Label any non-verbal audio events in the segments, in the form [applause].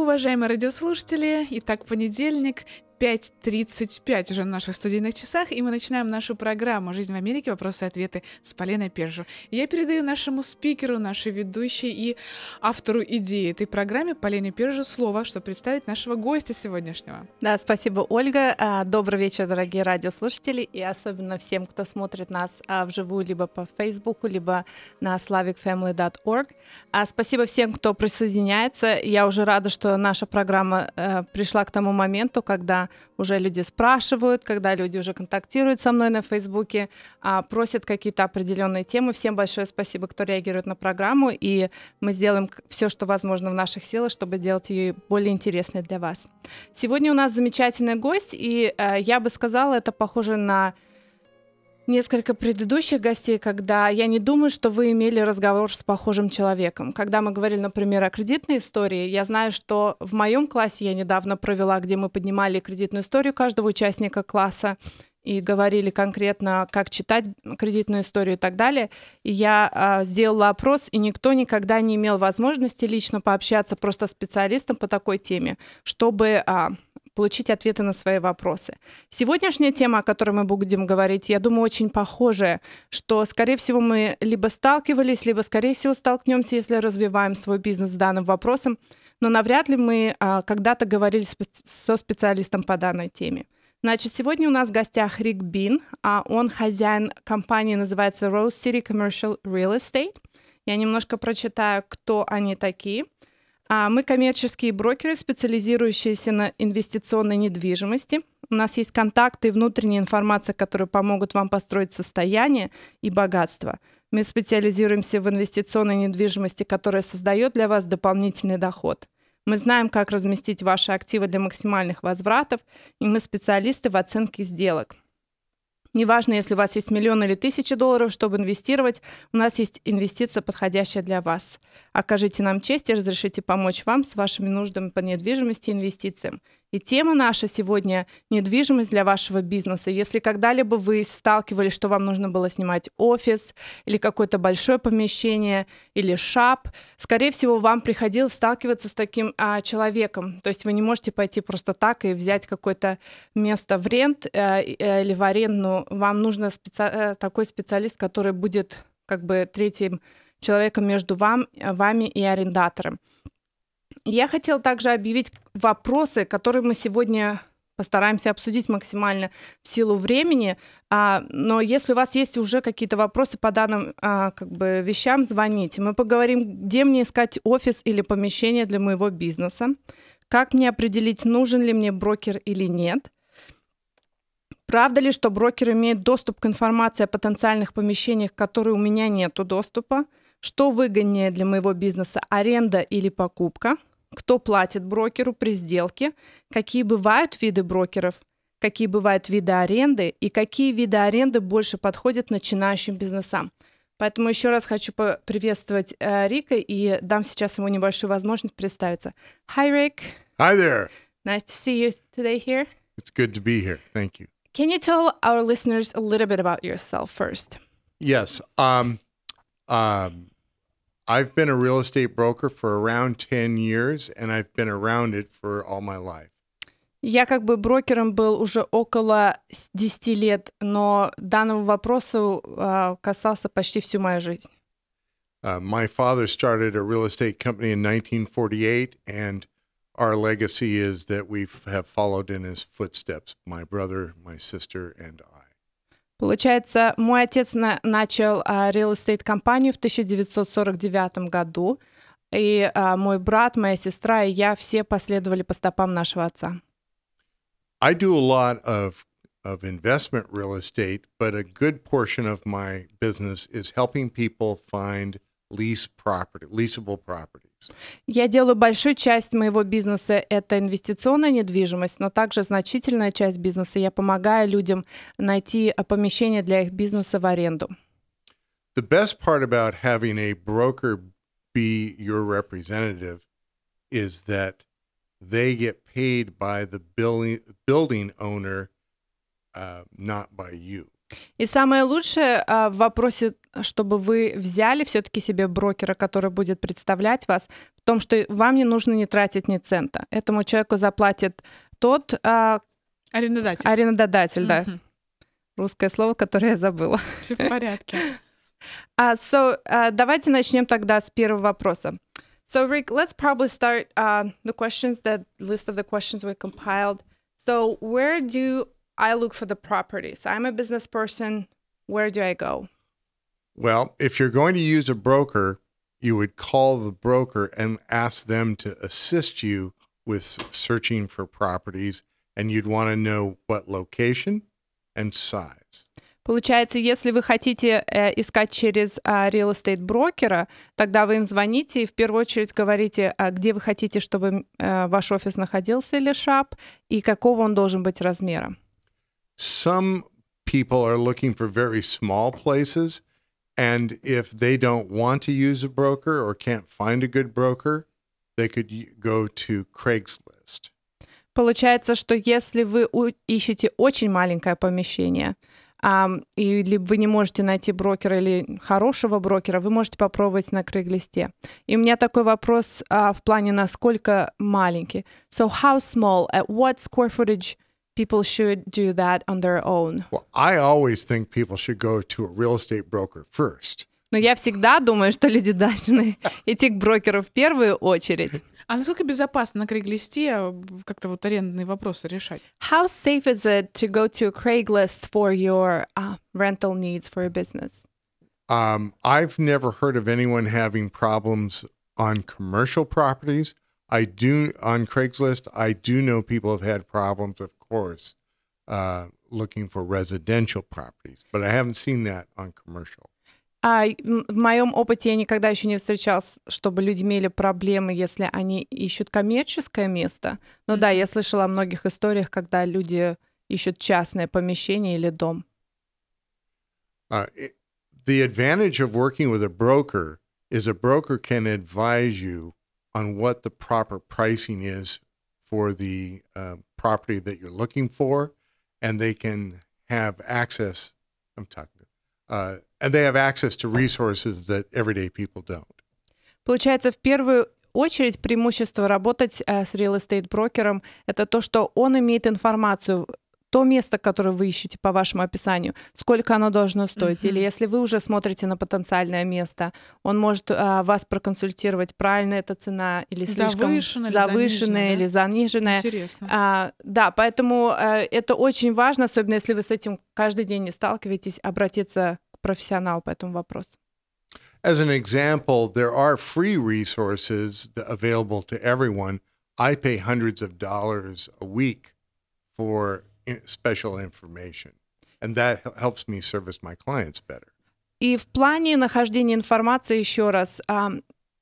Уважаемые радиослушатели, итак, понедельник, 5.35 уже на наших студийных часах, и мы начинаем нашу программу «Жизнь в Америке. Вопросы и ответы» с Полиной Пержу. Я передаю нашему спикеру, нашей ведущей и автору идеи этой программы Полине Пержу слово, чтобы представить нашего гостя сегодняшнего. Да, спасибо, Ольга. А, добрый вечер, дорогие радиослушатели, и особенно всем, кто смотрит нас а, вживую либо по Фейсбуку, либо на slavicfamily.org. А, спасибо всем, кто присоединяется. Я уже рада, что наша программа э, пришла к тому моменту, когда уже люди спрашивают, когда люди уже контактируют со мной на Фейсбуке, а, просят какие-то определенные темы. Всем большое спасибо, кто реагирует на программу, и мы сделаем все, что возможно в наших силах, чтобы делать ее более интересной для вас. Сегодня у нас замечательный гость, и э, я бы сказала, это похоже на несколько предыдущих гостей, когда я не думаю, что вы имели разговор с похожим человеком. Когда мы говорили, например, о кредитной истории, я знаю, что в моем классе я недавно провела, где мы поднимали кредитную историю каждого участника класса, и говорили конкретно, как читать кредитную историю и так далее. И я а, сделала опрос, и никто никогда не имел возможности лично пообщаться просто с специалистом по такой теме, чтобы а, получить ответы на свои вопросы. Сегодняшняя тема, о которой мы будем говорить, я думаю, очень похожая, что, скорее всего, мы либо сталкивались, либо, скорее всего, столкнемся, если развиваем свой бизнес с данным вопросом но навряд ли мы а, когда-то говорили со специалистом по данной теме. Значит, сегодня у нас в гостях Рик Бин. А он хозяин компании, называется Rose City Commercial Real Estate. Я немножко прочитаю, кто они такие. А мы коммерческие брокеры, специализирующиеся на инвестиционной недвижимости. У нас есть контакты и внутренняя информация, которые помогут вам построить состояние и богатство. Мы специализируемся в инвестиционной недвижимости, которая создает для вас дополнительный доход – мы знаем, как разместить ваши активы для максимальных возвратов, и мы специалисты в оценке сделок. Неважно, если у вас есть миллион или тысячи долларов, чтобы инвестировать, у нас есть инвестиция, подходящая для вас. Окажите нам честь и разрешите помочь вам с вашими нуждами по недвижимости и инвестициям. И тема наша сегодня – недвижимость для вашего бизнеса. Если когда-либо вы сталкивались, что вам нужно было снимать офис или какое-то большое помещение, или шап, скорее всего, вам приходилось сталкиваться с таким а, человеком. То есть вы не можете пойти просто так и взять какое-то место в рент э, э или в аренду. Вам нужен специ... Э, такой специалист, который будет как бы третьим человеком между вам, э, вами и арендатором. Я хотела также объявить вопросы, которые мы сегодня постараемся обсудить максимально в силу времени. А, но если у вас есть уже какие-то вопросы по данным а, как бы вещам, звоните. Мы поговорим, где мне искать офис или помещение для моего бизнеса, как мне определить, нужен ли мне брокер или нет. Правда ли, что брокер имеет доступ к информации о потенциальных помещениях, к которой у меня нет доступа? Что выгоднее для моего бизнеса, аренда или покупка? Кто платит брокеру при сделке? Какие бывают виды брокеров? Какие бывают виды аренды? И какие виды аренды больше подходят начинающим бизнесам? Поэтому еще раз хочу приветствовать э, Рика и дам сейчас ему небольшую возможность представиться. Hi, Rick. Hi there. Nice to see you today here. It's good to be here. Thank you. Can you tell our listeners a little bit about yourself first? Yes. Um, um, I've been a real estate broker for around 10 years and I've been around it for all my life. Я как бы брокером был уже около 10 лет, но данному вопросу uh, касался почти всю мою жизнь. Uh, my father started a real estate company in 1948, and our legacy is that we have followed in his footsteps, my brother, my sister, and I. Получается, мой отец на начал а, real estate компанию в 1949 году, и а, мой брат, моя сестра и я все последовали по стопам нашего отца. I do a lot of of investment real estate, but a good portion of my business is helping people find lease property, leasable property. Я делаю большую часть моего бизнеса – это инвестиционная недвижимость, но также значительная часть бизнеса я помогаю людям найти а, помещение для их бизнеса в аренду. The best part about having a broker be your representative is that they get paid by the building building owner, uh, not by you. И самое лучшее а, в вопросе, чтобы вы взяли все-таки себе брокера, который будет представлять вас, в том, что вам не нужно не тратить ни цента. Этому человеку заплатит тот... А, арендодатель. Арендодатель, mm-hmm. да. Русское слово, которое я забыла. Все в порядке. Uh, [laughs] so, uh, давайте начнем тогда с первого вопроса. So, Rick, let's probably start uh, the questions, the list of the questions we compiled. So, where do I look for the properties. I'm a business person. Where do I go? Well, if you're going to use a broker, you would call the broker and ask them to assist you with searching for properties, and you'd want to know what location and size. Получается, если вы хотите э, искать через э, real estate брокера, тогда вы им звоните и в первую очередь говорите, э, где вы хотите, чтобы э, ваш офис находился или шап, и какого он должен быть размера. some people are looking for very small places. And if they don't want to use a broker or can't find a good broker, they could go to Craigslist. Получается, что если вы ищете очень маленькое помещение, um, либо вы не можете найти брокера или хорошего брокера, вы можете попробовать на Craigslist. И у меня такой вопрос uh, в плане, насколько маленький. So how small, at what square footage people should do that on their own. Well, I always think people should go to a real estate broker first. Но я всегда думаю, что люди должны [laughs] идти к брокеру в первую очередь. А насколько безопасно на Крейглисте э, как-то вот арендные вопросы решать? How safe is it to go to Craigslist for your uh, rental needs for your business? Um, I've never heard of anyone having problems on commercial properties. I do on Craigslist. I do know people have had problems with course, uh, looking for residential properties, but I haven't seen that on commercial. А в моем опыте я никогда еще не встречалась, чтобы люди имели проблемы, если они ищут коммерческое место. Но mm-hmm. да, я слышала о многих историях, когда люди ищут частное помещение или дом. Uh, it, the advantage of working with a broker is a broker can advise you on what the proper pricing is for the uh, property that you're looking for, and they can have access. I'm talking, uh, and they have access to resources that everyday people don't. Получается, в первую очередь преимущество работать э, с real estate брокером это то, что он имеет информацию то место, которое вы ищете по вашему описанию, сколько оно должно стоить. Uh-huh. Или если вы уже смотрите на потенциальное место, он может а, вас проконсультировать, правильно эта цена или слишком завышенная, завышенная или заниженная. Или заниженная. Интересно. А, да, поэтому а, это очень важно, особенно если вы с этим каждый день не сталкиваетесь, обратиться к профессионалу по этому вопросу. As an example, there are free resources available to everyone. I pay hundreds of dollars a week for special information. And that helps me service my clients better. И в плане нахождения информации еще раз,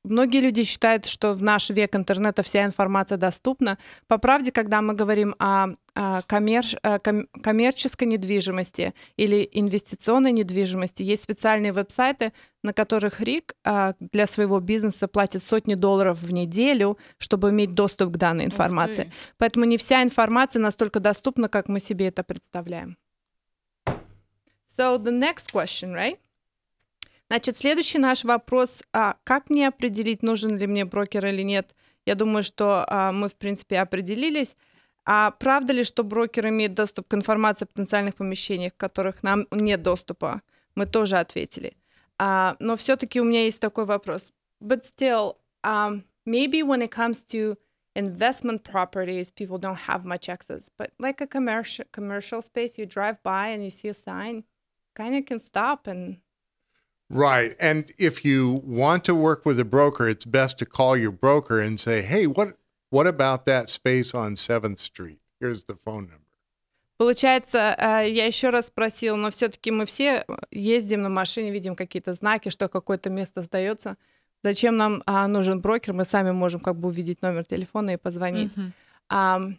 Многие люди считают, что в наш век интернета вся информация доступна. По правде, когда мы говорим о, о коммерч, о коммерческой недвижимости или инвестиционной недвижимости, есть специальные веб-сайты, на которых РИК а, для своего бизнеса платит сотни долларов в неделю, чтобы иметь доступ к данной информации. Поэтому не вся информация настолько доступна, как мы себе это представляем. So the next question, right? Значит, следующий наш вопрос, а как мне определить, нужен ли мне брокер или нет? Я думаю, что а, мы, в принципе, определились. А правда ли, что брокер имеет доступ к информации о потенциальных помещениях, в которых нам нет доступа? Мы тоже ответили. А, но все-таки у меня есть такой вопрос. But still, um, maybe when it comes to investment properties, people don't have much access. But like a commercial commercial space, you drive by and you see a sign, kind of can stop and Right. And if you want to work with a broker, it's best to call your broker and say, hey, what, what about that space on 7th Street? Here's the phone number. Получается, э, я еще раз спросил, но все-таки мы все э, ездим на машине, видим какие-то знаки, что какое-то место сдается. Зачем нам а, нужен брокер? Мы сами можем как бы увидеть номер телефона и позвонить. Mm-hmm.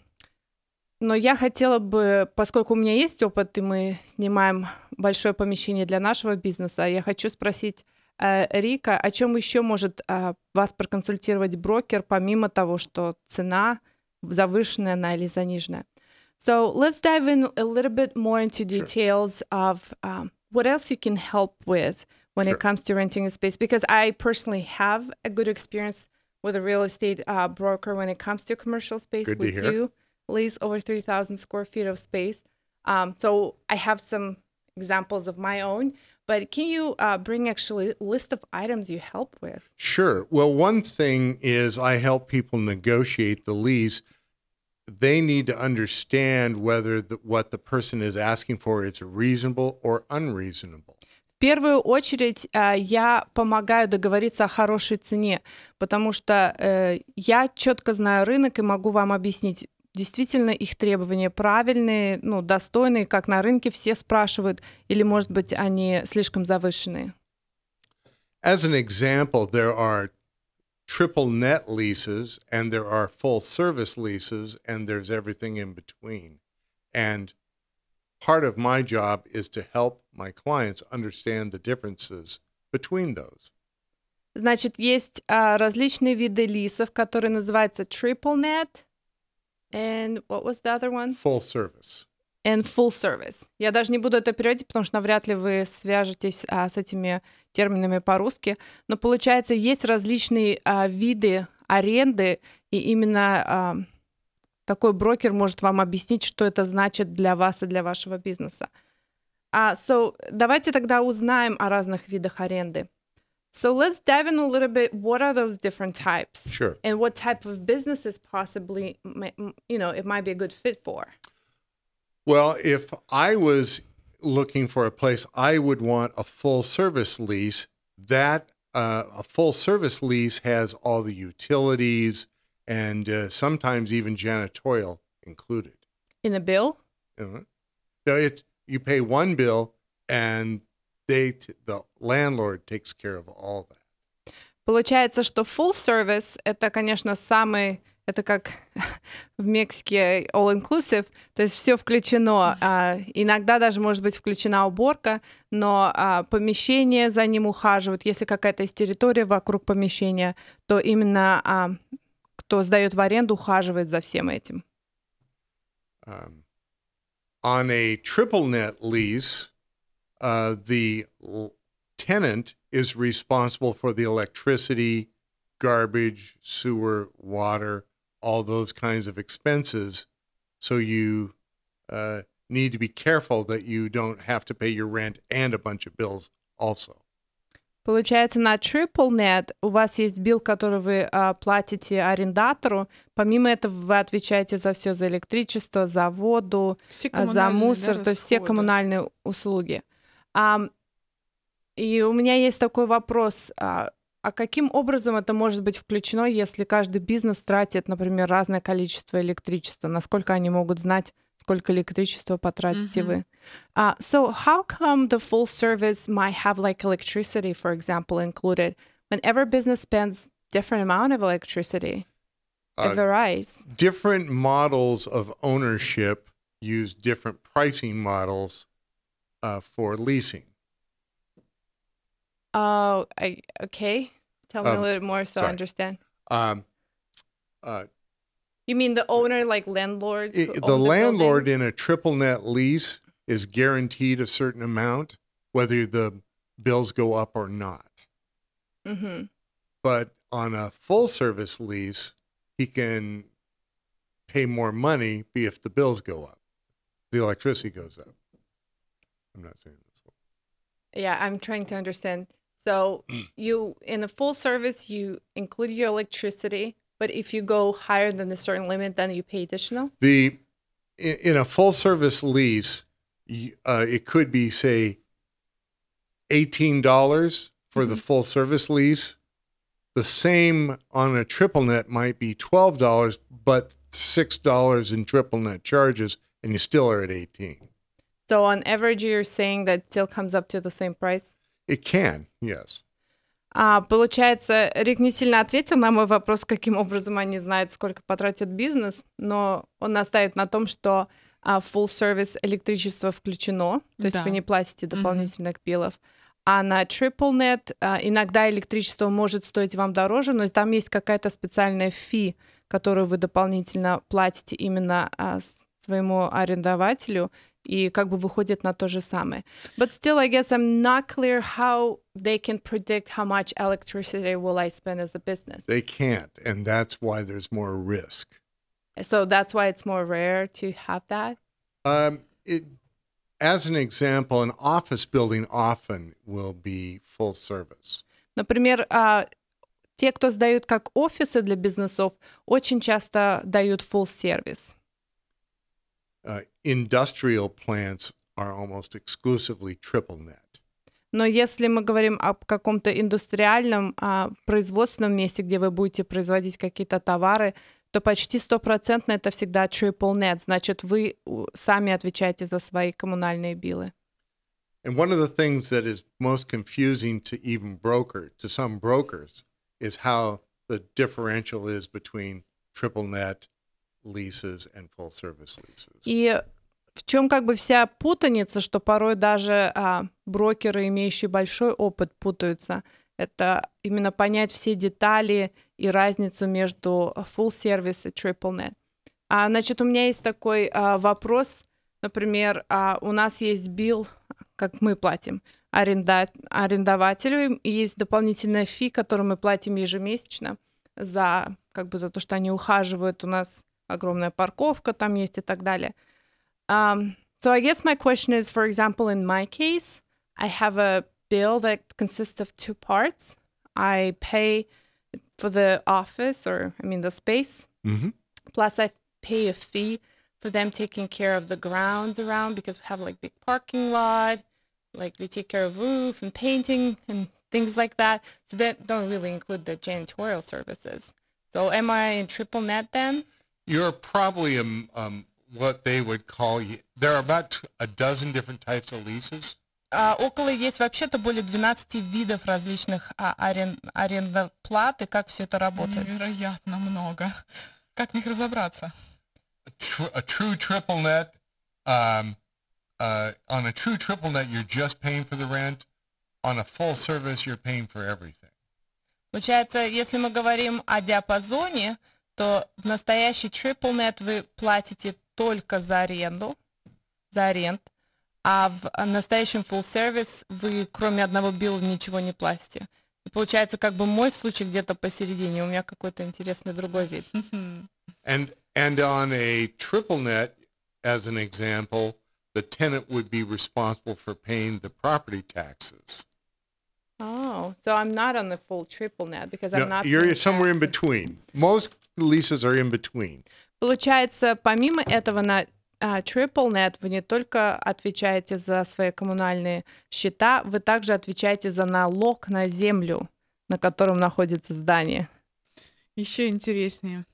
Но я хотела бы, поскольку у меня есть опыт, и мы снимаем большое помещение для нашего бизнеса, я хочу спросить э, Рика, о чем еще может э, вас проконсультировать брокер, помимо того, что цена завышенная она или заниженная? So let's dive in a little bit more into details sure. of um, what else you can help with when sure. it comes to renting a space, because I personally have a good experience with a real estate uh, broker when it comes to commercial space. Good we do. lease over 3,000 square feet of space. Um, so I have some examples of my own, but can you uh, bring actually a list of items you help with? Sure. Well, one thing is I help people negotiate the lease. They need to understand whether the, what the person is asking for is reasonable or unreasonable. В первую очередь э, я помогаю договориться о хорошей цене, потому что э, я четко знаю рынок и могу вам объяснить, действительно их требования правильные, ну, достойные, как на рынке все спрашивают, или, может быть, они слишком завышенные? As an example, there are triple net leases and there are full service leases and there's everything in between. And part of my job is to help my clients understand the differences between those. Значит, есть а, различные виды лисов, которые называются triple net – And what was the other one? Full service. And full service. Я даже не буду это переводить, потому что навряд ли вы свяжетесь а, с этими терминами по-русски. Но получается, есть различные а, виды аренды, и именно а, такой брокер может вам объяснить, что это значит для вас и для вашего бизнеса. А, so, давайте тогда узнаем о разных видах аренды. So let's dive in a little bit. What are those different types? Sure. And what type of businesses possibly, you know, it might be a good fit for? Well, if I was looking for a place, I would want a full service lease. That uh, a full service lease has all the utilities and uh, sometimes even janitorial included. In the bill? Uh, so it's you pay one bill and they the landlord takes care of all that. Получается, что full service это, конечно, самый это как [laughs] в Мексике all inclusive, то есть все включено. А, иногда даже может быть включена уборка, но а, помещение за ним ухаживают. Если какая-то есть территория вокруг помещения, то именно а, кто сдает в аренду ухаживает за всем этим. Um, on a triple net lease, Uh, the tenant is responsible for the electricity, garbage, sewer, water, all those kinds of expenses. So you uh, need to be careful that you don't have to pay your rent and a bunch of bills also. Получается, на triple net у вас есть билл, который вы а, платите арендатору. Помимо этого, вы отвечаете за все, за электричество, за воду, за мусор, расходы. то есть все коммунальные услуги. А, и у меня есть такой вопрос. А, а каким образом это может быть включено, если каждый бизнес тратит, например, разное количество электричества? Насколько они могут знать, сколько электричества потратите mm-hmm. вы? Uh, so how come the full service might have like electricity, for example, included whenever business spends different amount of electricity? it varies. Different models of ownership use different pricing models uh, for leasing. Oh, I, okay. Tell um, me a um, little bit more so sorry. I understand. Um, uh, you mean the owner, like landlords? It, the landlord in a triple net lease is guaranteed a certain amount, whether the bills go up or not. Mm-hmm. But on a full service lease, he can pay more money if the bills go up, the electricity goes up. I'm not saying this. Yeah, I'm trying to understand. So [clears throat] you in a full service, you include your electricity, but if you go higher than a certain limit, then you pay additional. The in, in a full service lease, uh, it could be say eighteen dollars for mm-hmm. the full service lease. The same on a triple net might be twelve dollars, but six dollars in triple net charges, and you still are at eighteen. So on average, you're saying that still comes up to the same price? It can, yes. А, получается, Рик не сильно ответил на мой вопрос, каким образом они знают, сколько потратит бизнес, но он настаивает на том, что а, full service электричество включено, то есть вы не платите дополнительных mm-hmm. билов. А на triple net а, иногда электричество может стоить вам дороже, но там есть какая-то специальная фи, которую вы дополнительно платите именно а, с своему арендователю, и как бы выходит на то же самое. But still, I guess I'm not clear how they can predict how much electricity will I spend as a business. They can't, and that's why there's more risk. So that's why it's more rare to have that. Um, it, as an example, an office building often will be full service. Например, uh, те, кто сдают как офисы для бизнесов, очень часто дают full service. industrial plants are almost exclusively triple net. Но если мы говорим об каком-то индустриальном о производственном месте, где вы будете производить какие-то товары, то почти стопроцентно это всегда triple net. Значит, вы сами отвечаете за свои коммунальные билы. And one of the things that is most confusing to even broker, to some brokers, is how the differential is between triple net leases and full service leases. И в чем как бы вся путаница, что порой даже а, брокеры, имеющие большой опыт, путаются. Это именно понять все детали и разницу между full service и triple net. А, значит, у меня есть такой а, вопрос. Например, а, у нас есть бил, как мы платим аренда... арендователю, и есть дополнительная фи, которую мы платим ежемесячно за как бы за то, что они ухаживают у нас огромная парковка там есть и так далее. Um, so I guess my question is, for example, in my case, I have a bill that consists of two parts. I pay for the office or I mean the space, mm-hmm. plus I pay a fee for them taking care of the grounds around because we have like big parking lot, like they take care of roof and painting and things like that. So that don't really include the janitorial services. So am I in triple net then? you're probably um, um, what they would call you. There are about a dozen different types of leases. около есть вообще-то более 12 видов различных арендоплаты. как все это работает. Невероятно много. Как в них разобраться? A, a true triple net. Um, uh, on a true triple net, you're just paying for the rent. On a full service, you're paying for everything. Получается, если мы говорим о диапазоне, uh, что в настоящий TripleNet вы платите только за аренду, за аренд, а в настоящем full service вы кроме одного билла ничего не платите. И получается, как бы мой случай где-то посередине, у меня какой-то интересный другой вид. And, and on a triple net, as an example, the tenant would be responsible for paying the property taxes. Oh, so I'm not on the full triple net because no, I'm not. You're somewhere taxes. in between. Most leases are in between. Получается, помимо этого на а, TripleNet вы не только отвечаете за свои коммунальные счета, вы также отвечаете за налог на землю, на котором находится здание. Еще интереснее.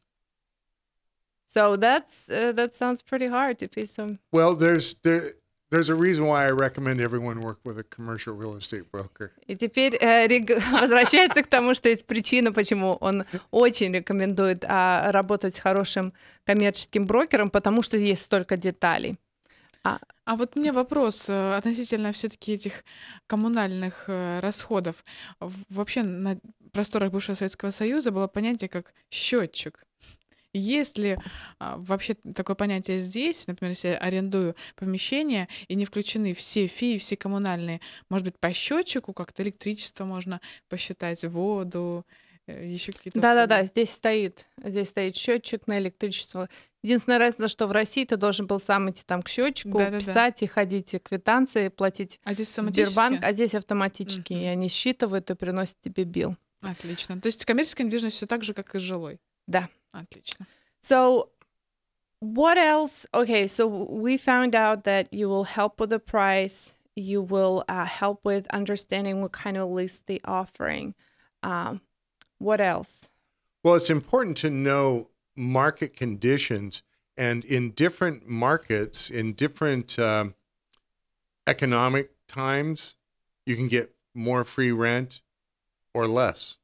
So that's uh, that sounds pretty hard to be some. Well, there's there There's a reason why I recommend everyone work with a commercial real estate broker. И теперь э, рег... [laughs] возвращается к тому, что есть причина, почему он очень рекомендует а, работать с хорошим коммерческим брокером, потому что есть столько деталей. А, а вот меня вопрос э, относительно все-таки этих коммунальных э, расходов. Вообще на просторах бывшего Советского Союза было понятие как счетчик. Есть ли а, вообще такое понятие здесь, например, если я арендую помещение и не включены все фи, все коммунальные, может быть, по счетчику как-то электричество можно посчитать, воду, э, еще какие-то. Да, да, да, здесь стоит, здесь стоит счетчик на электричество. Единственная разница, что в России ты должен был сам идти там к счетчику, да, да, писать да. и ходить и квитанции, платить а здесь Сбербанк, а здесь автоматически. Угу. И они считывают и приносят тебе бил. Отлично. То есть коммерческая недвижимость все так же, как и жилой. Да. Отлично. So, what else? Okay, so we found out that you will help with the price. You will uh, help with understanding what kind of list the offering. Um, what else? Well, it's important to know market conditions, and in different markets, in different um, economic times, you can get more free rent or less.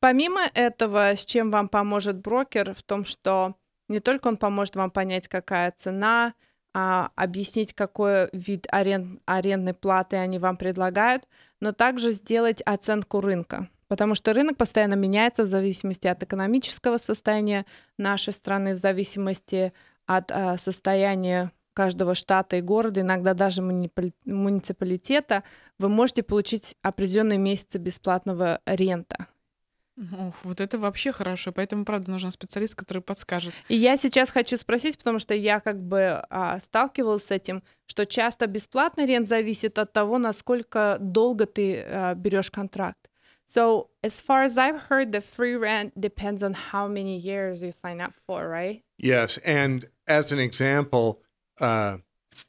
Помимо этого, с чем вам поможет брокер, в том, что не только он поможет вам понять, какая цена, а, объяснить, какой вид арен, арендной платы они вам предлагают, но также сделать оценку рынка. Потому что рынок постоянно меняется в зависимости от экономического состояния нашей страны, в зависимости от а, состояния каждого штата и города, иногда даже муни- муниципалитета, вы можете получить определенные месяцы бесплатного рента. Ох, вот это вообще хорошо. Поэтому, правда, нужен специалист, который подскажет. И я сейчас хочу спросить, потому что я как бы а, сталкивалась с этим, что часто бесплатный рент зависит от того, насколько долго ты а, берешь контракт. So, as far as I've heard, the free rent depends on how many years you sign up for, right? Yes. And as an example, uh,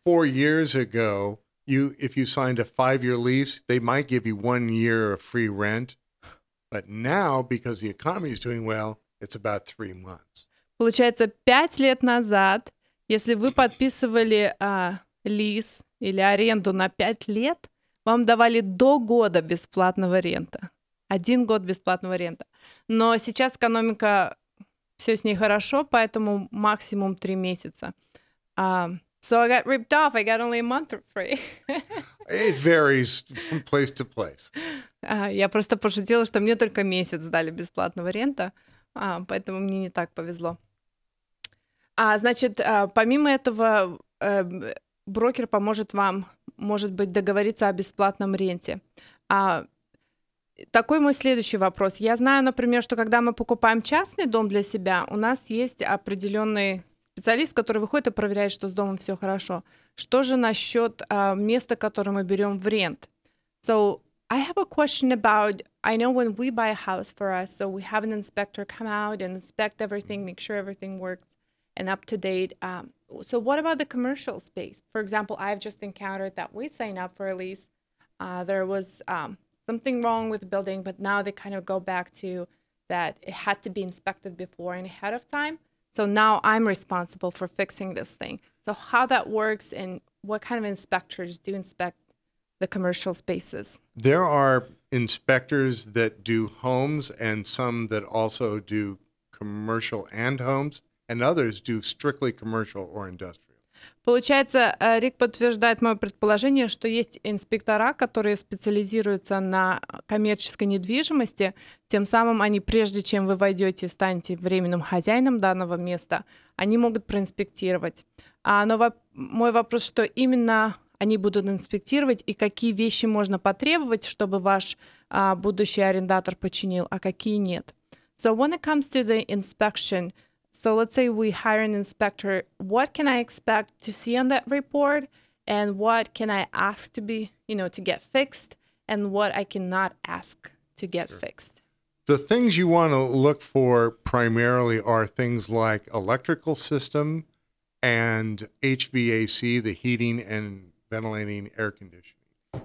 four years ago, you if you signed a five year lease, they might give you one year of free rent. But now, because the economy is doing well, it's about three months. Получается, пять лет назад, если вы подписывали а, лиз или аренду на пять лет, вам давали до года бесплатного рента. Один год бесплатного рента. Но сейчас экономика, все с ней хорошо, поэтому максимум три месяца. А, So I got ripped off. I got only a month free. it varies [laughs] from place to place. А, я просто пошутила, что мне только месяц дали бесплатного рента, а, поэтому мне не так повезло. А, значит, а, помимо этого, э, брокер поможет вам, может быть, договориться о бесплатном ренте. А, такой мой следующий вопрос. Я знаю, например, что когда мы покупаем частный дом для себя, у нас есть определенный специалист, который выходит и проверяет, что с домом все хорошо. Что же насчет а, места, которое мы берем в рент? So, I have a question about I know when we buy a house for us, so we have an inspector come out and inspect everything, make sure everything works and up to date. Um, so, what about the commercial space? For example, I've just encountered that we sign up for a lease. Uh, there was um, something wrong with the building, but now they kind of go back to that it had to be inspected before and ahead of time. So now I'm responsible for fixing this thing. So, how that works and what kind of inspectors do inspect the commercial spaces? There are inspectors that do homes and some that also do commercial and homes, and others do strictly commercial or industrial. Получается, э, Рик подтверждает мое предположение, что есть инспектора, которые специализируются на коммерческой недвижимости. Тем самым они, прежде чем вы войдете и станете временным хозяином данного места, они могут проинспектировать. А, но воп- мой вопрос, что именно они будут инспектировать и какие вещи можно потребовать, чтобы ваш а, будущий арендатор починил, а какие нет. So when it comes to the inspection, so let's say we hire an inspector, what can I expect to see on that report and what can I ask to be, you know, to get fixed and what I cannot ask to get sure. fixed? The things you want to look for primarily are things like electrical system and HVAC, the heating and ventilating, air conditioning.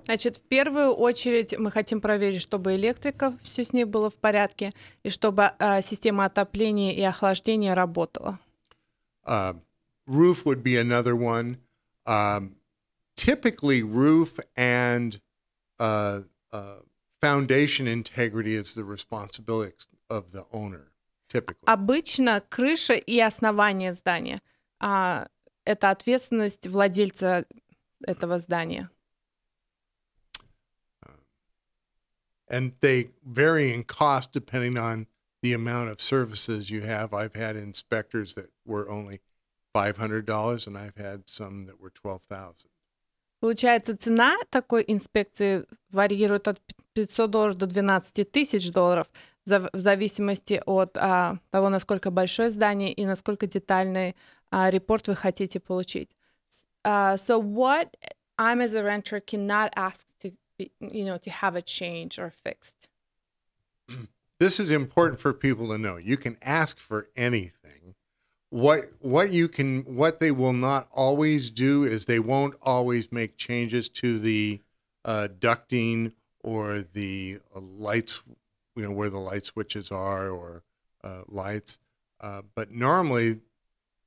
Значит, в первую очередь мы хотим проверить, чтобы электрика все с ней было в порядке и чтобы э, система отопления и охлаждения работала. Uh, roof would be another one. Um, typically, roof and uh, uh, foundation integrity is the responsibility of the owner. Typically. Обычно крыша и основание здания uh, это ответственность владельца этого здания. And they vary in cost depending on the amount of services you have. I've had inspectors that were only $500 and I've had some that were 12,000. Получается, цена такой инспекции варьирует от 500 долларов до 12 тысяч долларов в зависимости от а, того, насколько большое здание и насколько детальный а, репорт вы хотите получить. Uh, so what I'm as a renter cannot ask to be, you know to have a change or fixed. [clears throat] This is important for people to know. You can ask for anything. What what you can what they will not always do is they won't always make changes to the uh, ducting or the uh, lights, you know where the light switches are or uh, lights. Uh, but normally,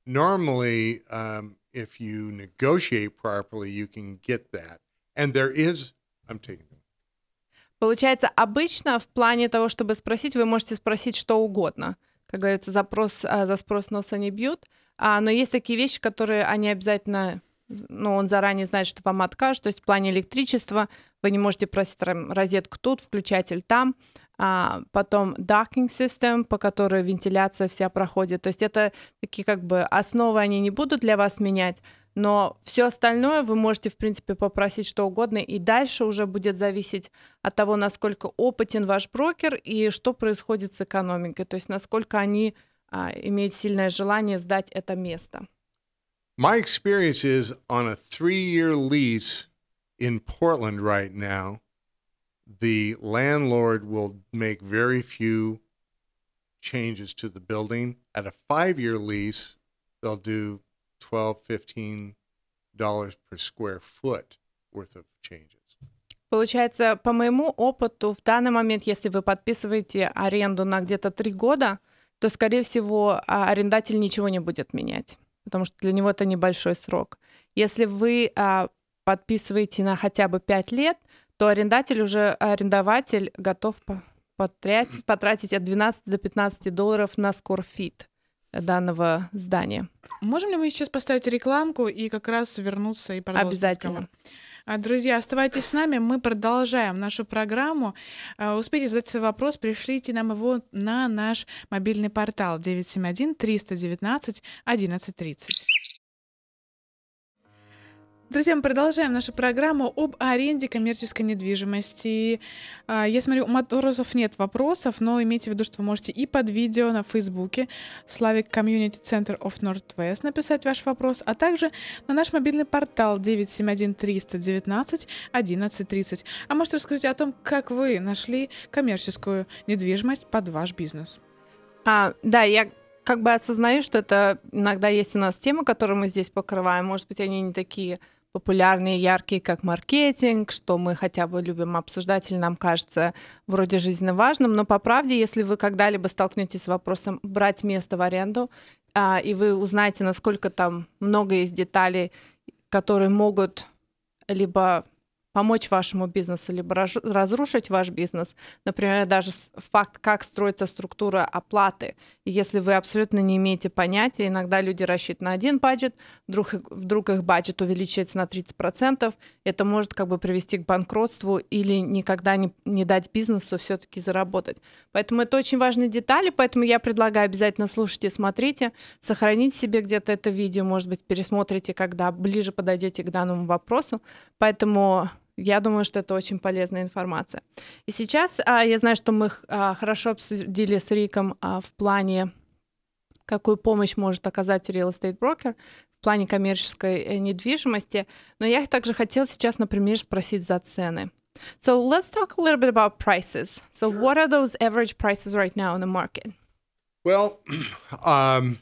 normally um, if you negotiate properly, you can get that. And there is, I'm taking Получается, обычно в плане того, чтобы спросить, вы можете спросить что угодно. Как говорится, запрос, а, за спрос носа не бьют. А, но есть такие вещи, которые они обязательно, ну, он заранее знает, что вам откажут. То есть в плане электричества вы не можете просить розетку тут, включатель там а, потом ducking system, по которой вентиляция вся проходит. То есть это такие как бы основы они не будут для вас менять, но все остальное вы можете, в принципе, попросить что угодно, и дальше уже будет зависеть от того, насколько опытен ваш брокер и что происходит с экономикой, то есть насколько они а, имеют сильное желание сдать это место. My experience is on a three-year lease in Portland right now – the landlord will make very few changes to the building. At a five year lease, they'll do 12 15 per square foot worth of changes. Получается, по моему опыту, в данный момент, если вы подписываете аренду на где-то три года, то, скорее всего, а, арендатель ничего не будет менять, потому что для него это небольшой срок. Если вы а, подписываете на хотя бы пять лет, то арендатель уже, арендователь готов потратить, потратить от 12 до 15 долларов на скорфит данного здания. Можем ли мы сейчас поставить рекламку и как раз вернуться и продолжить? Обязательно. А, друзья, оставайтесь с нами, мы продолжаем нашу программу. А, успейте задать свой вопрос, пришлите нам его на наш мобильный портал 971 319 1130. Друзья, мы продолжаем нашу программу об аренде коммерческой недвижимости. А, я смотрю, у Моторосов нет вопросов, но имейте в виду, что вы можете и под видео на Фейсбуке Slavic Community Center of Northwest написать ваш вопрос, а также на наш мобильный портал 971 319 1130. А может расскажите о том, как вы нашли коммерческую недвижимость под ваш бизнес? А, да, я как бы осознаю, что это иногда есть у нас темы, которые мы здесь покрываем. Может быть, они не такие популярные, яркие, как маркетинг, что мы хотя бы любим обсуждать или нам кажется вроде жизненно важным. Но по правде, если вы когда-либо столкнетесь с вопросом брать место в аренду, а, и вы узнаете, насколько там много есть деталей, которые могут либо помочь вашему бизнесу, либо разрушить ваш бизнес. Например, даже факт, как строится структура оплаты. если вы абсолютно не имеете понятия, иногда люди рассчитывают на один баджет, вдруг, вдруг их баджет увеличивается на 30%, это может как бы привести к банкротству или никогда не, не дать бизнесу все-таки заработать. Поэтому это очень важные детали, поэтому я предлагаю обязательно слушайте, смотрите, сохраните себе где-то это видео, может быть, пересмотрите, когда ближе подойдете к данному вопросу. Поэтому я думаю, что это очень полезная информация. И сейчас а, я знаю, что мы а, хорошо обсудили с Риком а, в плане, какую помощь может оказать real estate broker в плане коммерческой э, недвижимости. Но я также хотела сейчас, например, спросить за цены. So let's talk a little bit about prices. So sure. what are those average prices right now in the market? Well, [clears throat] um,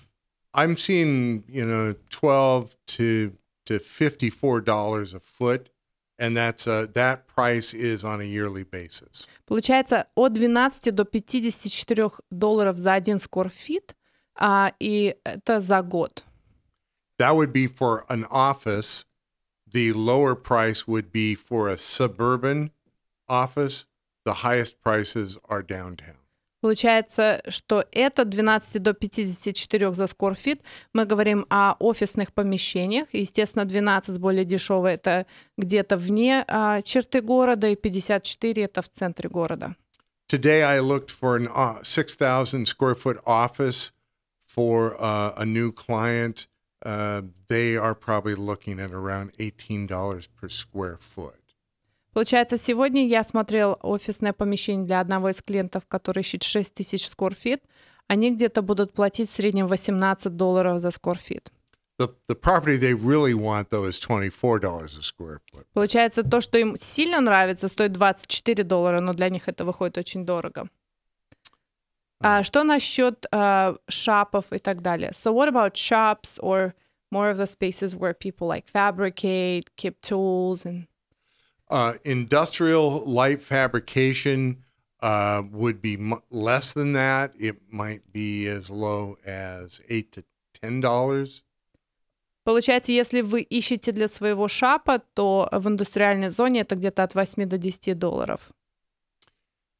I'm seeing you know twelve to to fifty four dollars a foot And that's a, uh, that price is on a yearly basis. Получается от 12 до 54 долларов за один скорфит, а, и это за год. That would be for an office. The lower price would be for a suburban office. The highest prices are downtown. Получается, что это 12 до 54 за скорфит. Мы говорим о офисных помещениях. Естественно, 12 более дешево это где-то вне а, черты города, и 54 это в центре города. Today I looked for an 6,000 uh, square foot office for uh, a new client. Uh, they are probably looking at around $18 per square foot. Получается, сегодня я смотрел офисное помещение для одного из клиентов, который ищет 6 тысяч скорфит. Они где-то будут платить в среднем 18 долларов за скорфит. Получается, то, что им сильно нравится, стоит 24 доллара, но для них это выходит очень дорого. А что насчет uh, шапов и так далее? So what about shops or more of the spaces where people like fabricate, keep tools and... uh, industrial light fabrication uh, would be m- less than that. It might be as low as eight to ten dollars. Получается, если вы ищете для своего шапа, то в индустриальной зоне это где-то от 8 до 10 долларов.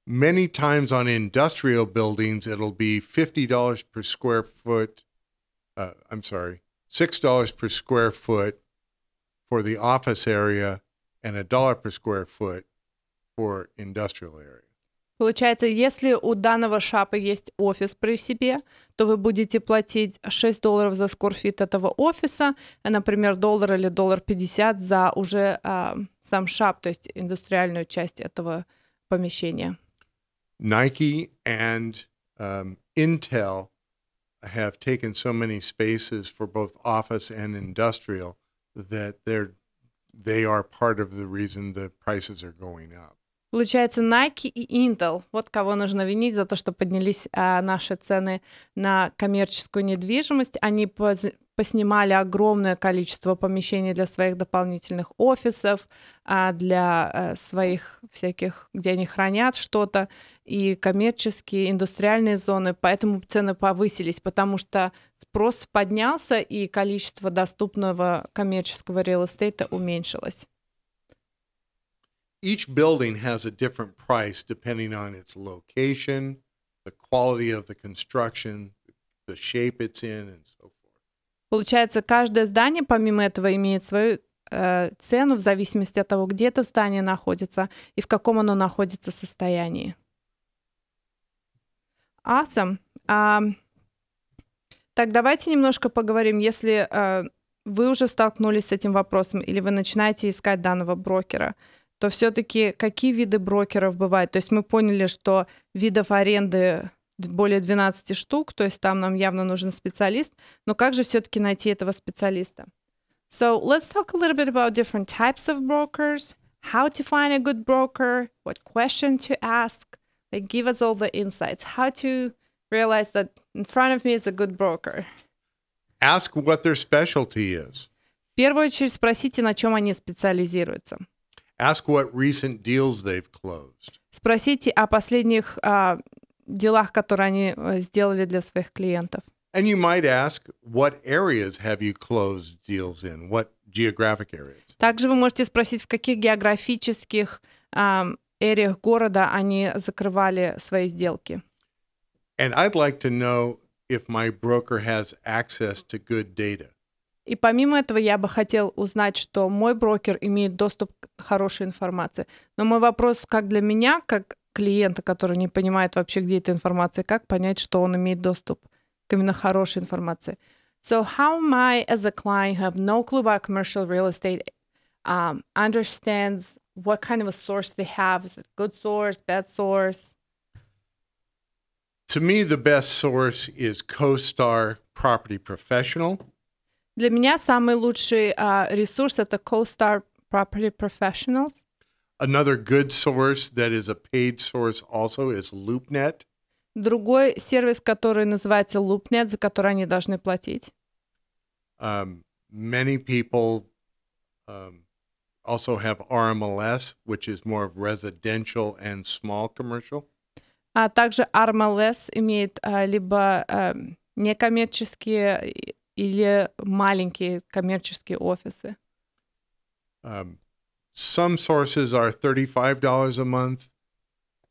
Many times on industrial buildings, it'll be $50 per square foot. Uh, I'm sorry, $6 per square foot for the office area and a dollar per square foot for industrial area. Получается, если у данного шапа есть офис при себе, то вы будете платить 6 долларов за скорфит этого офиса, а, например, доллар или доллар 50 за уже а, сам шап, то есть индустриальную часть этого помещения. Nike and um, Intel have taken so many spaces for both office and industrial that they're they are part of the reason the prices are going up. Получается, Nike и Intel. Вот кого нужно винить за то, что поднялись а, наши цены на коммерческую недвижимость. Они поснимали огромное количество помещений для своих дополнительных офисов, а, для э, своих всяких, где они хранят что-то, и коммерческие, индустриальные зоны, поэтому цены повысились, потому что спрос поднялся, и количество доступного коммерческого реал-эстейта уменьшилось. Each building has a different price depending on its location, the quality of the construction, the shape it's in, and so Получается, каждое здание, помимо этого, имеет свою э, цену в зависимости от того, где это здание находится и в каком оно находится состоянии. Awesome. А, так, давайте немножко поговорим, если э, вы уже столкнулись с этим вопросом или вы начинаете искать данного брокера то все-таки какие виды брокеров бывают? То есть мы поняли, что видов аренды более 12 штук, то есть там нам явно нужен специалист. Но как же все-таки найти этого специалиста? So let's talk a little bit about different types of brokers, how to find a good broker, what question to ask. They give us all the insights. How to realize that in front of me is a good broker. Ask what their specialty is. В первую очередь спросите, на чем они специализируются. Ask what recent deals they've closed. Спросите о последних uh, делах, которые они э, сделали для своих клиентов. And you might ask, what areas have you closed deals in? What geographic areas? Также вы можете спросить, в каких географических um, города они закрывали свои сделки. And I'd like to know if my broker has access to good data. И помимо этого я бы хотел узнать, что мой брокер имеет доступ к хорошей информации. Но мой вопрос как для меня, как клиента, который не понимает вообще, где эта информация, как понять, что он имеет доступ к именно хорошей информации. So how am I as a client who have no clue about commercial real estate um, understands what kind of a source they have? Is it good source, bad source? To me, the best source is CoStar Property Professional. Для меня самый лучший uh, ресурс это CoStar Property Professionals. Another good source that is a paid source also is LoopNet. Другой сервис, который называется LoopNet, за который они должны платить. Um, many people um, also have RMLS, which is more of residential and small commercial. А также RMLS имеет а, либо а, некоммерческие или маленькие коммерческие офисы. Um, some sources are $35 a month.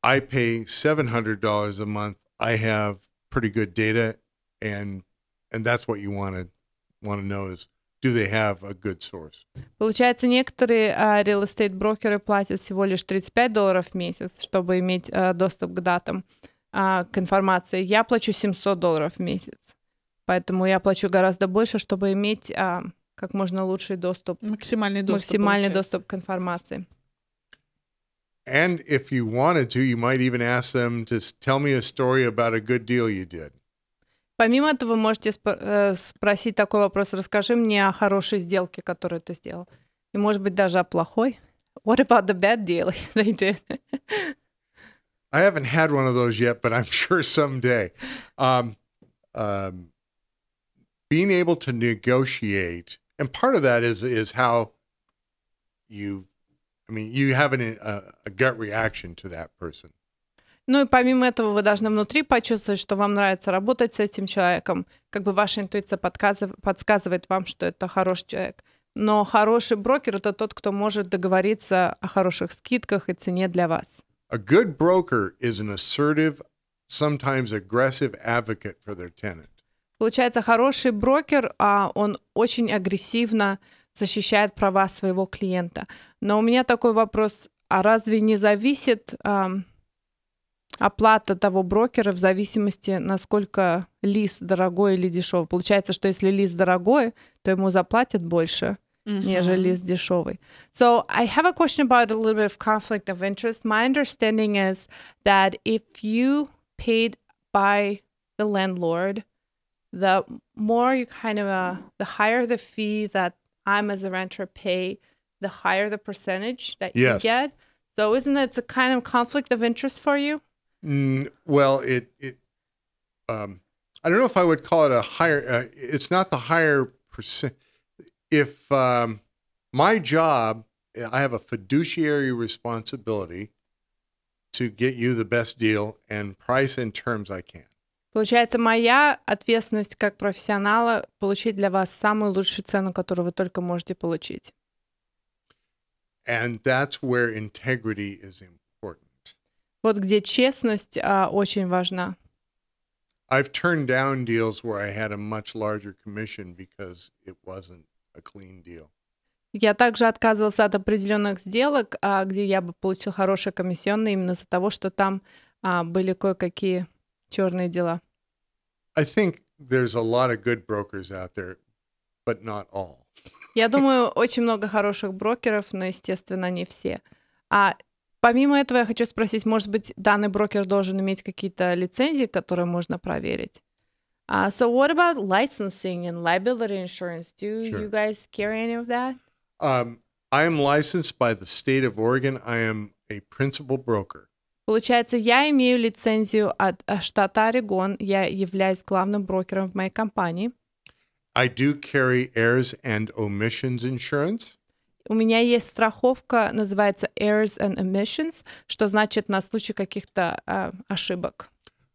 I pay $700 a month. I have pretty good data and and that's what you want to want to know is do they have a good source. Получается, некоторые uh, real estate брокеры платят всего лишь 35 долларов в месяц, чтобы иметь uh, доступ к датам, uh, к информации. Я плачу 700 долларов в месяц. Поэтому я плачу гораздо больше, чтобы иметь uh, как можно лучший доступ. Максимальный доступ. Максимальный доступ к информации. And if you wanted to, you might even ask them to tell me a story about a good deal you did. Помимо этого, вы можете э, спросить такой вопрос. Расскажи мне о хорошей сделке, которую ты сделал. И, может быть, даже о плохой. What about the bad deal they [laughs] did? I haven't had one of those yet, but I'm [laughs] sure someday. Um, um, being able to negotiate and part of that is is how you, I mean, you have an, a, a gut reaction to that person. Ну и помимо этого вы должны внутри почувствовать, что вам нравится работать с этим человеком. Как бы ваша интуиция подсказывает вам, что это хороший человек. Но хороший брокер это тот, кто может договориться о хороших скидках и цене для вас. A good broker is an assertive, sometimes aggressive advocate for their tenant. Получается, хороший брокер, а он очень агрессивно защищает права своего клиента. Но у меня такой вопрос, а разве не зависит а, оплата того брокера в зависимости, насколько лист дорогой или дешевый? Получается, что если лист дорогой, то ему заплатят больше, mm-hmm. нежели лист дешевый. So I have a question about a little bit of conflict of interest. My understanding is that if you paid by the landlord – the more you kind of uh, the higher the fee that I'm as a renter pay, the higher the percentage that yes. you get. So isn't it a kind of conflict of interest for you? Mm, well, it it um, I don't know if I would call it a higher. Uh, it's not the higher percent. If um, my job, I have a fiduciary responsibility to get you the best deal and price and terms I can. Получается, моя ответственность как профессионала получить для вас самую лучшую цену, которую вы только можете получить. And that's where integrity is important. Вот где честность а, очень важна. I've turned down deals where I had a much larger commission because it wasn't a clean deal. Я также отказывался от определенных сделок, а, где я бы получил хорошие комиссионные именно за того, что там а, были кое-какие черные дела. I think there's a lot of good brokers out there, but not all. Я думаю, очень много хороших брокеров, но, естественно, не все. А помимо этого, я хочу спросить, может быть, данный брокер должен иметь какие-то лицензии, которые можно проверить? Uh, so what about licensing and liability insurance? Do sure. you guys carry any of that? Um, I am licensed by the state of Oregon. I am a principal broker. Получается, я имею лицензию от э, штата Орегон, я являюсь главным брокером в моей компании. I do carry errors and omissions insurance. У меня есть страховка, называется errors and omissions, что значит на случай каких-то э, ошибок.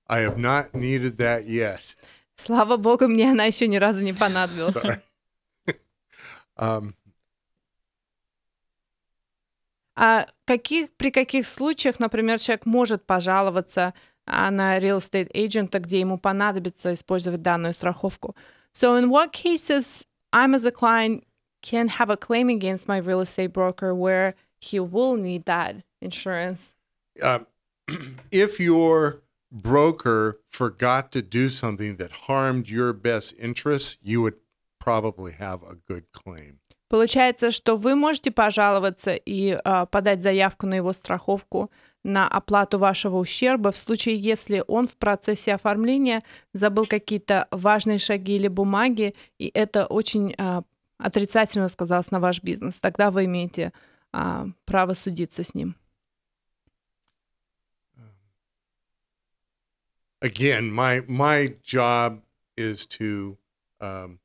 I have not needed that yet. Слава богу, мне она еще ни разу не понадобилась. [laughs] um, а каких, при каких случаях, например, человек может пожаловаться на real estate agent, где ему понадобится использовать данную страховку? So in what cases I'm as a client can have a claim against my real estate broker where he will need that insurance? Uh, if your broker forgot to do something that harmed your best interests, you would probably have a good claim. Получается, что вы можете пожаловаться и э, подать заявку на его страховку на оплату вашего ущерба в случае, если он в процессе оформления забыл какие-то важные шаги или бумаги, и это очень э, отрицательно сказалось на ваш бизнес. Тогда вы имеете э, право судиться с ним. Again, my my job is to um,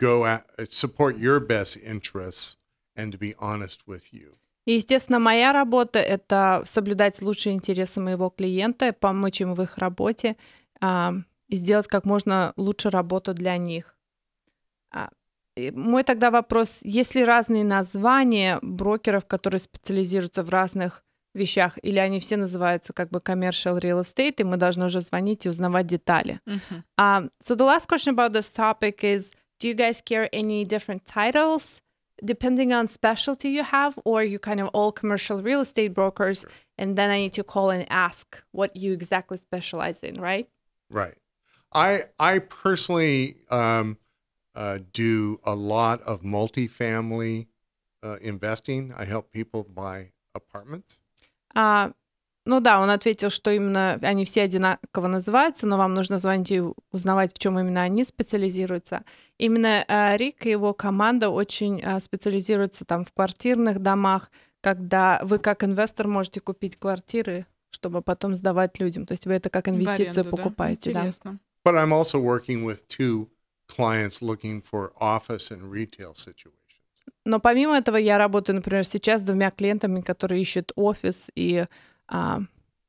go at, support your best interests and to be honest with you. И, естественно, моя работа — это соблюдать лучшие интересы моего клиента, помочь им в их работе а, и сделать как можно лучше работу для них. А, мой тогда вопрос, есть ли разные названия брокеров, которые специализируются в разных вещах, или они все называются как бы commercial real estate, и мы должны уже звонить и узнавать детали. Mm-hmm. Um, so the last question about this topic is — do you guys care any different titles depending on specialty you have or you kind of all commercial real estate brokers sure. and then i need to call and ask what you exactly specialize in right right i i personally um, uh, do a lot of multifamily uh, investing i help people buy apartments uh, Ну да, он ответил, что именно они все одинаково называются, но вам нужно звонить и узнавать, в чем именно они специализируются. Именно э, Рик и его команда очень э, специализируются там в квартирных домах, когда вы как инвестор можете купить квартиры, чтобы потом сдавать людям. То есть вы это как инвестицию аренду, покупаете, да? Интересно. But I'm also working with two clients looking for office and retail situations. Но помимо этого я работаю, например, сейчас с двумя клиентами, которые ищут офис и а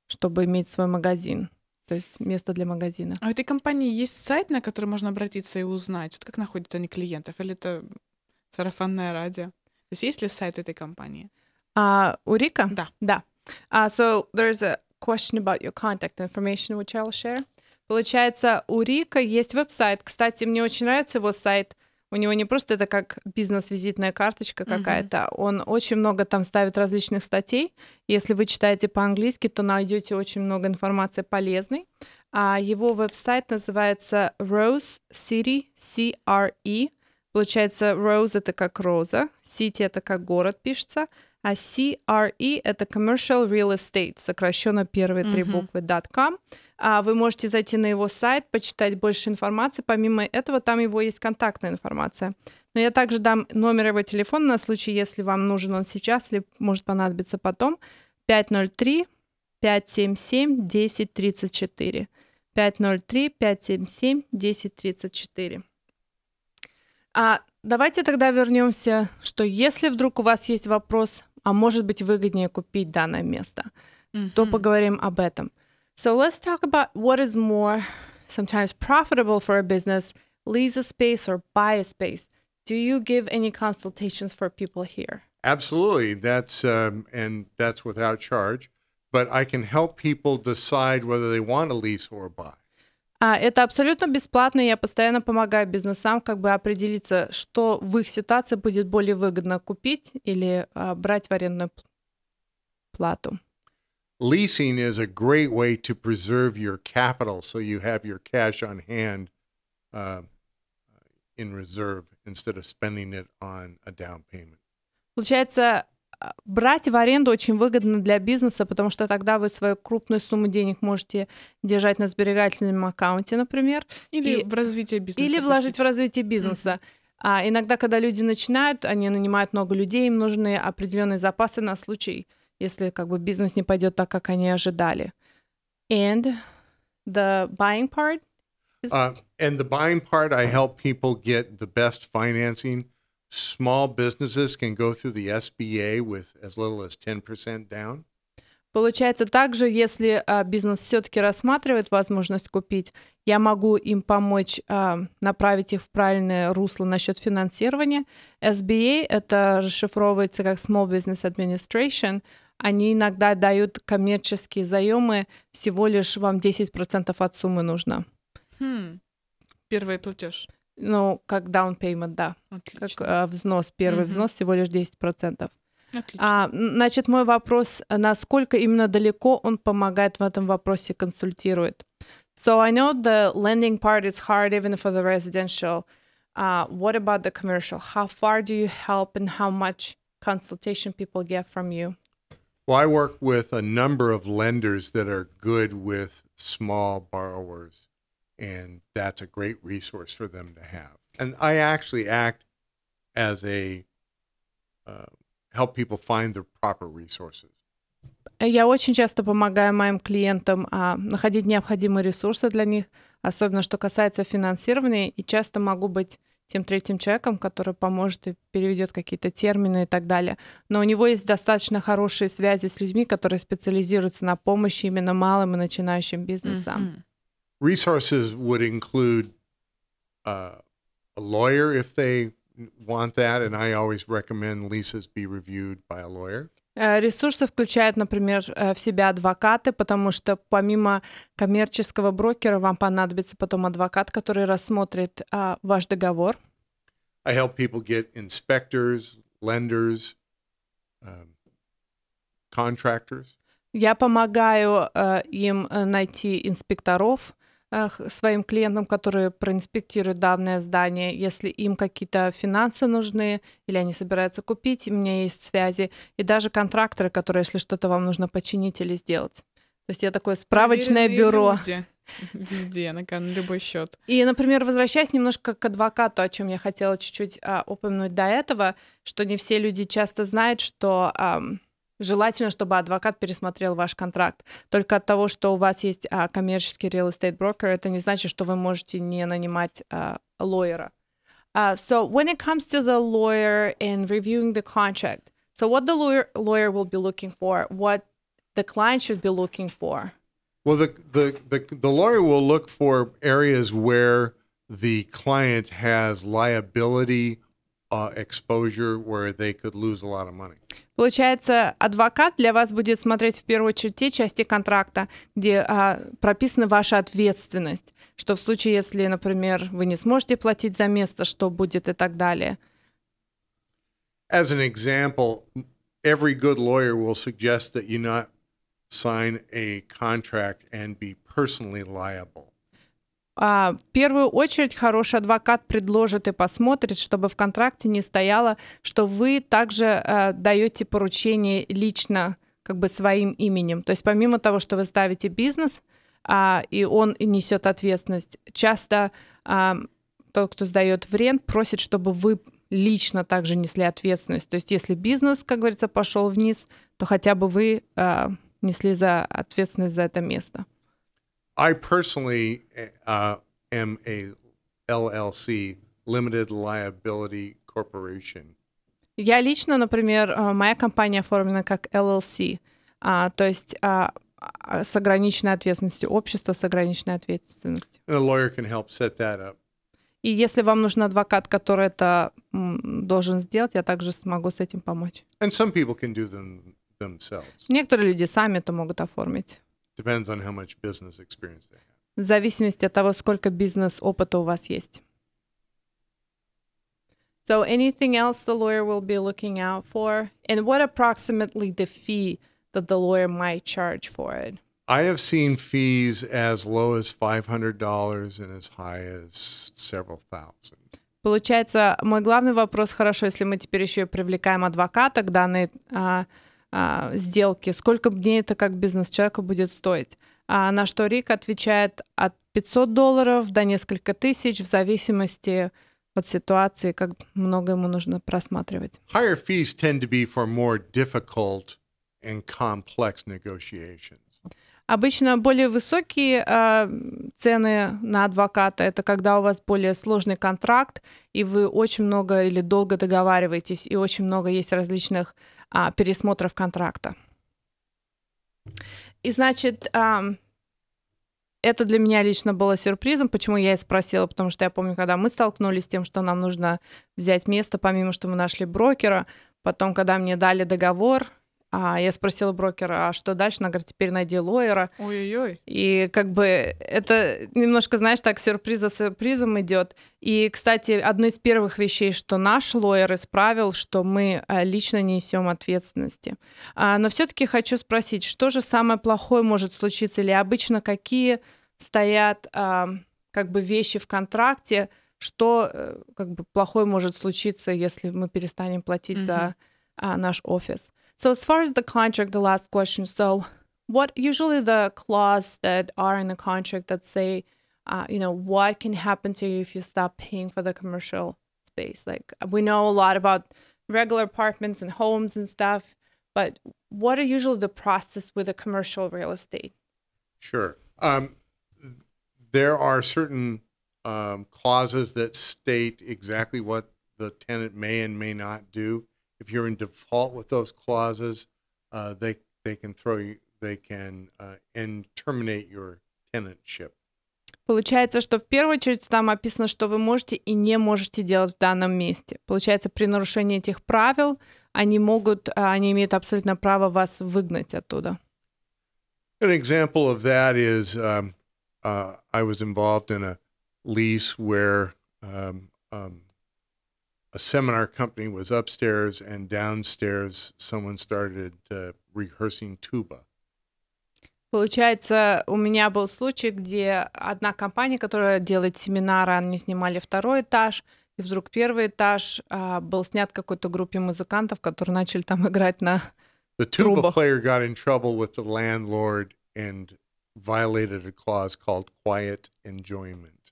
чтобы иметь свой магазин. То есть место для магазина. А у этой компании есть сайт, на который можно обратиться и узнать, вот как находят они клиентов, или это сарафанное радио? То есть есть ли сайт этой компании? А у Рика? Да. Да. Uh, so there's a question about your contact information, which I'll share. Получается, у Рика есть веб-сайт. Кстати, мне очень нравится его сайт у него не просто это как бизнес-визитная карточка какая-то, угу. он очень много там ставит различных статей. Если вы читаете по-английски, то найдете очень много информации полезной. А его веб-сайт называется Rose City C R E. Получается, Rose это как роза, City это как город пишется, а C R E это Commercial Real Estate, сокращенно первые mm-hmm. три буквы .com. А, вы можете зайти на его сайт, почитать больше информации. Помимо этого, там его есть контактная информация. Но я также дам номер его телефона на случай, если вам нужен он сейчас или может понадобиться потом. 503 577 1034. 503 577 1034. А давайте тогда вернемся, что если вдруг у вас есть вопрос, а может быть выгоднее купить данное место, mm-hmm. то поговорим об этом. So let's talk about what is more sometimes profitable for a business, lease a space or buy a space. Do you give any consultations for people here? Absolutely. That's um, and that's without charge, but I can help people decide whether they want to lease or buy. А, это абсолютно бесплатно. Я постоянно помогаю бизнесам как бы определиться, что в их ситуации будет более выгодно купить или а, брать в арендную плату. leasing is a great way to preserve your capital so you have your cash on hand uh, in reserve instead of spending it on a down payment. Получается, а, брать в аренду очень выгодно для бизнеса, потому что тогда вы свою крупную сумму денег можете держать на сберегательном аккаунте, например. Или и, в развитие бизнеса. Или вложить хотите. в развитие бизнеса. А иногда, когда люди начинают, они нанимают много людей, им нужны определенные запасы на случай, если как бы бизнес не пойдет так, как они ожидали. And the buying part is... Uh, and the buying part, I help people get the best financing. Small businesses can go through the SBA with as little as 10% down. Получается, также, если а, бизнес все-таки рассматривает возможность купить, я могу им помочь а, направить их в правильное русло насчет финансирования. SBA это расшифровывается как Small Business Administration, они иногда дают коммерческие заемы, всего лишь вам 10% от суммы нужно. Хм. Первый платеж. Ну, как down payment, да. Отлично. Как э, взнос, первый угу. взнос всего лишь 10%. Отлично. А, значит, мой вопрос, насколько именно далеко он помогает в этом вопросе, консультирует? So I know the lending part is hard even for the residential. Uh, what about the commercial? How far do you help and how much consultation people get from you? Well, I work with a number of lenders that are good with small borrowers, and that's a great resource for them to have. And I actually act as a uh, help people find the proper resources. Я очень часто помогаю моим клиентам а, находить необходимые ресурсы для них, особенно что касается финансирования, и часто могу быть тем третьим человеком, который поможет и переведет какие-то термины и так далее. Но у него есть достаточно хорошие связи с людьми, которые специализируются на помощи именно малым и начинающим бизнесам. Resources would include uh, a lawyer if they want that, and I always recommend leases be reviewed by a lawyer. Э, ресурсы включают, например, э, в себя адвокаты, потому что помимо коммерческого брокера вам понадобится потом адвокат, который рассмотрит а, ваш договор. I help people get inspectors, lenders, um, contractors. Я помогаю э, им э, найти инспекторов, Э, своим клиентам, которые проинспектируют данное здание, если им какие-то финансы нужны или они собираются купить, у меня есть связи, и даже контракторы, которые, если что-то вам нужно починить или сделать. То есть я такое справочное Проверенные бюро. Люди. [laughs] Везде, на, на любой счет. И, например, возвращаясь немножко к адвокату, о чем я хотела чуть-чуть а, упомянуть до этого, что не все люди часто знают, что... А, Желательно, чтобы адвокат пересмотрел ваш контракт. Только от того, что у вас есть а, коммерческий real estate broker, это не значит, что вы можете не нанимать а, лоера. Uh, so when it comes to the lawyer in reviewing the contract, so what the lawyer lawyer will be looking for, what the client should be looking for. Well, the the the, the lawyer will look for areas where the client has liability exposure where they could lose a lot of money. Получается, адвокат для вас будет смотреть в первую очередь те части контракта, где а, прописана ваша ответственность, что в случае, если, например, вы не сможете платить за место, что будет и так далее. As an example, every good lawyer will suggest that you not sign a contract and be personally liable. А, в первую очередь хороший адвокат предложит и посмотрит, чтобы в контракте не стояло, что вы также а, даете поручение лично, как бы своим именем. То есть помимо того, что вы ставите бизнес, а, и он несет ответственность, часто а, тот, кто сдает в рент, просит, чтобы вы лично также несли ответственность. То есть если бизнес, как говорится, пошел вниз, то хотя бы вы а, несли за ответственность за это место. I personally uh, am a LLC, Limited Liability Corporation. Я лично, например, э, моя компания оформлена как LLC, а, то есть а, а с ограниченной ответственностью, общество с ограниченной ответственностью. And a lawyer can help set that up. И если вам нужен адвокат, который это должен сделать, я также смогу с этим помочь. And some people can do them themselves. Некоторые люди сами это могут оформить. Depends on how much business experience they have. В зависимости от того, сколько бизнес-опыта у вас есть. So anything else the lawyer will be looking out for? And what approximately the fee that the lawyer might charge for it? I have seen fees as low as $500 and as high as several thousand. Получается, мой главный вопрос, хорошо, если мы теперь еще привлекаем адвоката к данной uh, а, сделки, сколько мне это как бизнес-человеку будет стоить. А на что Рик отвечает от 500 долларов до несколько тысяч в зависимости от ситуации, как много ему нужно просматривать. Higher fees tend to be for more difficult and complex negotiations. Обычно более высокие э, цены на адвоката это когда у вас более сложный контракт, и вы очень много или долго договариваетесь, и очень много есть различных а, пересмотров контракта. И значит, а, это для меня лично было сюрпризом, почему я и спросила, потому что я помню, когда мы столкнулись с тем, что нам нужно взять место, помимо что мы нашли брокера, потом, когда мне дали договор, а я спросила брокера, а что дальше? Она говорит, теперь найди лоера. Ой-ой-ой. И как бы это немножко, знаешь, так сюрприз за сюрпризом идет. И, кстати, одной из первых вещей, что наш лоер исправил, что мы э, лично несем ответственности. А, но все-таки хочу спросить, что же самое плохое может случиться? Или обычно какие стоят а, как бы вещи в контракте, что э, как бы плохое может случиться, если мы перестанем платить угу. за а, наш офис? So as far as the contract, the last question. So what usually the clause that are in the contract that say, uh, you know, what can happen to you if you stop paying for the commercial space? Like we know a lot about regular apartments and homes and stuff, but what are usually the process with a commercial real estate? Sure. Um, there are certain um, clauses that state exactly what the tenant may and may not do. If you're in default with those clauses, uh, they they can throw you, they can uh, end terminate your tenantship. Получается, что в первую очередь там описано, что вы можете и не можете делать в данном месте. Получается, при нарушении этих правил они могут, они имеют абсолютно право вас выгнать оттуда. An example of that is um, uh, I was involved in a lease where um, um, a seminar company was upstairs, and downstairs someone started uh, rehearsing tuba. Получается, у меня был случай, где одна компания, которая делает семинары, они снимали второй этаж, и вдруг первый этаж а, был снят какой-то группе музыкантов, которые начали там играть на The tuba трубах. player got in trouble with the landlord and violated a clause called quiet enjoyment.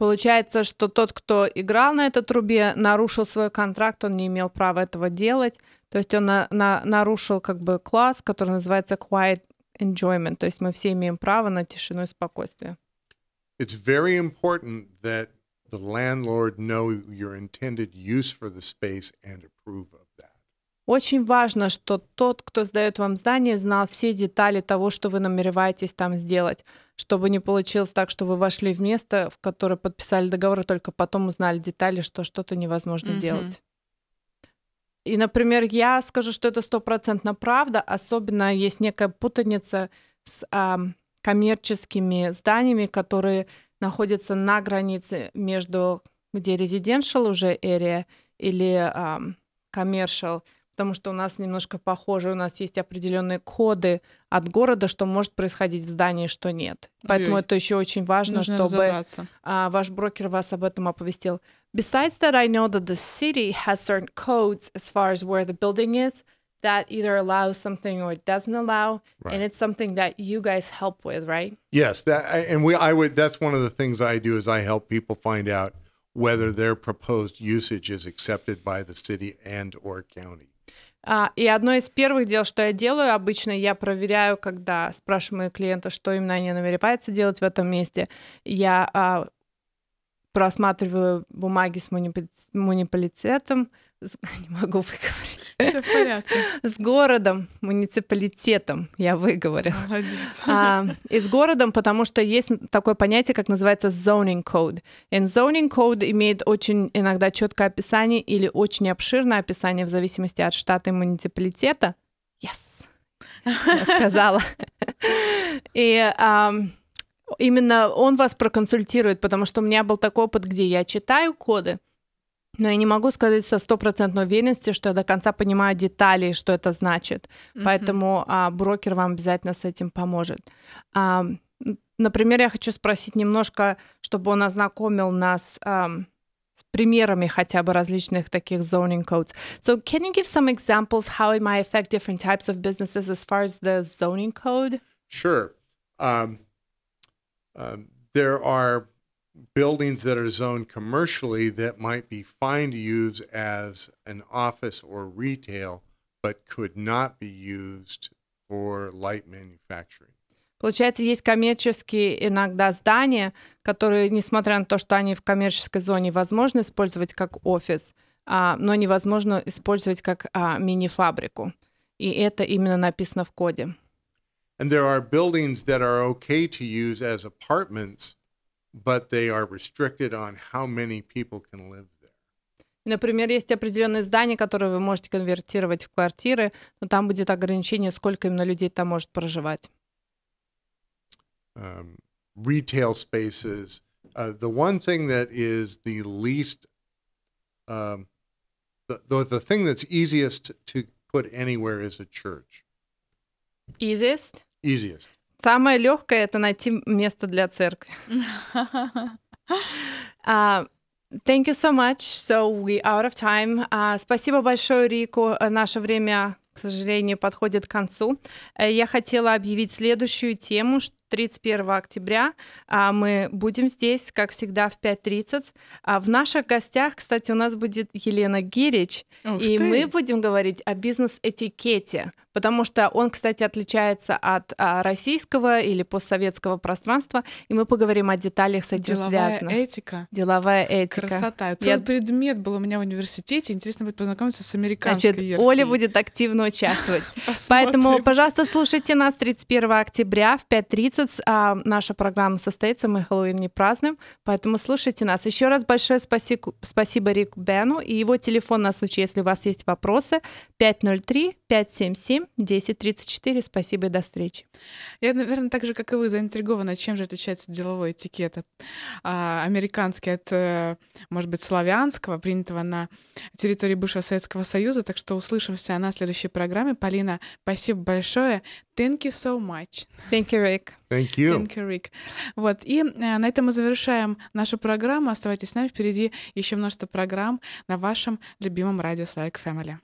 Получается, что тот, кто играл на этой трубе, нарушил свой контракт, он не имел права этого делать. То есть он на, на, нарушил как бы класс, который называется quiet enjoyment. То есть мы все имеем право на тишину и спокойствие. It's very important that the landlord know your intended use for the space and approve of that. Очень важно, что тот, кто сдает вам здание, знал все детали того, что вы намереваетесь там сделать чтобы не получилось так, что вы вошли в место, в которое подписали договор, и только потом узнали детали, что что-то невозможно mm делать. И, например, я скажу, что это стопроцентно правда, особенно есть некая путаница с а, коммерческими зданиями, которые находятся на границе между где residential уже area или коммершал commercial – потому что у нас немножко похоже, у нас есть определенные коды от города, что может происходить в здании, что нет. Поэтому Ой. это еще очень важно, Нужно чтобы а, ваш брокер вас об этом оповестил. Besides that, I know that the city has certain codes as far as where the building is that either allows something or doesn't allow, right. and it's something that you guys help with, right? Yes, that and we I would that's one of the things I do is I help people find out whether their proposed usage is accepted by the city and or county. А, и одно из первых дел, что я делаю обычно, я проверяю, когда спрашиваю клиента, что именно они намереваются делать в этом месте, я а, просматриваю бумаги с муниципалитетом, [laughs] не могу выговорить. Все в порядке. С городом, муниципалитетом я выговорила. Молодец. А, и с городом, потому что есть такое понятие, как называется zoning code. И zoning code имеет очень иногда четкое описание или очень обширное описание в зависимости от штата и муниципалитета. Yes! Я сказала. И именно он вас проконсультирует, потому что у меня был такой опыт, где я читаю коды, но я не могу сказать со стопроцентной уверенностью, что я до конца понимаю детали, что это значит. Mm-hmm. Поэтому а, брокер вам обязательно с этим поможет. А, например, я хочу спросить немножко, чтобы он ознакомил нас а, с примерами хотя бы различных таких zoning codes. So, can you give some examples how it might affect different types of businesses as far as the zoning code? Sure. Um, um, there are buildings that are zoned commercially that might be fine to use as an office or retail, but could not be used for light manufacturing. Получается, есть коммерческие иногда здания, которые, несмотря на то, что они в коммерческой зоне, возможно использовать как офис, а, но невозможно использовать как а, мини-фабрику. И это именно написано в коде. And there are buildings that are okay to use as apartments – but they are restricted on how many people can live there. Например, есть определенные здания, которые вы можете конвертировать в квартиры, но там будет ограничение, сколько именно людей там может проживать. retail spaces. Uh, the one thing that is the least, um, the, the, the thing that's easiest to put anywhere is a church. Easiest? Easiest. Самое легкое это найти место для церкви. uh, [laughs] thank you so much. So we out of time. Uh, спасибо большое, Рику. Наше время к сожалению, подходит к концу. Э, я хотела объявить следующую тему, 31 октября. а Мы будем здесь, как всегда, в 5.30. А, в наших гостях, кстати, у нас будет Елена Гирич, Ух и ты. мы будем говорить о бизнес-этикете, потому что он, кстати, отличается от а, российского или постсоветского пространства, и мы поговорим о деталях с этим Деловая связано. этика. Деловая этика. Красота. Целый Я... предмет был у меня в университете, интересно будет познакомиться с американской Значит, версией. Оля будет активно участвовать. [laughs] Поэтому, пожалуйста, слушайте нас 31 октября в 5.30 месяц а, наша программа состоится, мы Хэллоуин не празднуем, поэтому слушайте нас. Еще раз большое спасибо, спасибо Рику Бену и его телефон на случай, если у вас есть вопросы, 503 577-1034. Спасибо и до встречи. Я, наверное, так же, как и вы, заинтригована, чем же отличается деловой этикет от, а, американский от, э, может быть, славянского, принятого на территории бывшего Советского Союза. Так что услышимся на следующей программе. Полина, спасибо большое. Thank you so much. Thank you, Rick. Thank you. Thank you, Rick. Вот, и э, на этом мы завершаем нашу программу. Оставайтесь с нами, впереди еще множество программ на вашем любимом радио Slack Family.